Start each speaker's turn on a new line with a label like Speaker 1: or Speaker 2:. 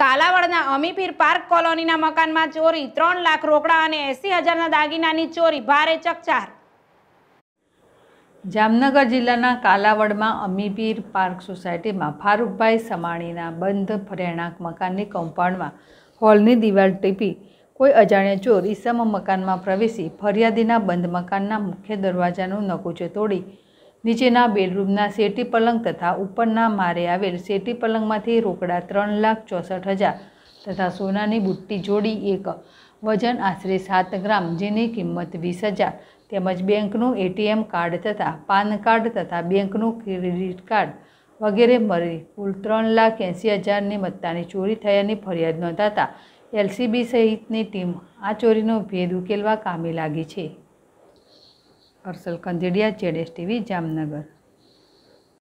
Speaker 1: કાલાવડના અમીપીર park કોલોનીના મકાનમાં ચોરી ત્રણ લાખ રોકડા અને એસી હજારના દાગીનાની ચોરી ભારે ચકચાર
Speaker 2: જામનગર જિલ્લાના કાલાવડમાં અમીપીર પાર્ક સોસાયટીમાં ફારૂકભાઈ સમાણીના બંધ ફરેણાંક મકાનની કમ્પાઉન્ડમાં હોલની દિવાલ ટીપી કોઈ અજાણ્યા ચોર ઈસમ મકાનમાં પ્રવેશી ફરિયાદીના બંધ મકાનના મુખ્ય દરવાજાનું નકુચે તોડી નીચેના બેડરૂમના શેટી પલંગ તથા ઉપરના મારે આવેલ શેટી પલંગમાંથી રોકડા ત્રણ લાખ ચોસઠ હજાર તથા સોનાની બુટ્ટી જોડી એક વજન આશરે સાત ગ્રામ જેની કિંમત વીસ હજાર તેમજ બેંકનું એટીએમ કાર્ડ તથા પાન કાર્ડ તથા બેંકનું ક્રેડિટ કાર્ડ વગેરે મળી કુલ ત્રણ લાખ એંસી હજારની મત્તાની ચોરી થયાની ફરિયાદ નોંધાતા એલસીબી સહિતની ટીમ આ ચોરીનો ભેદ ઉકેલવા કામે લાગી છે અરસલ કંધેડિયા જેડેસ ટીવી જામનગર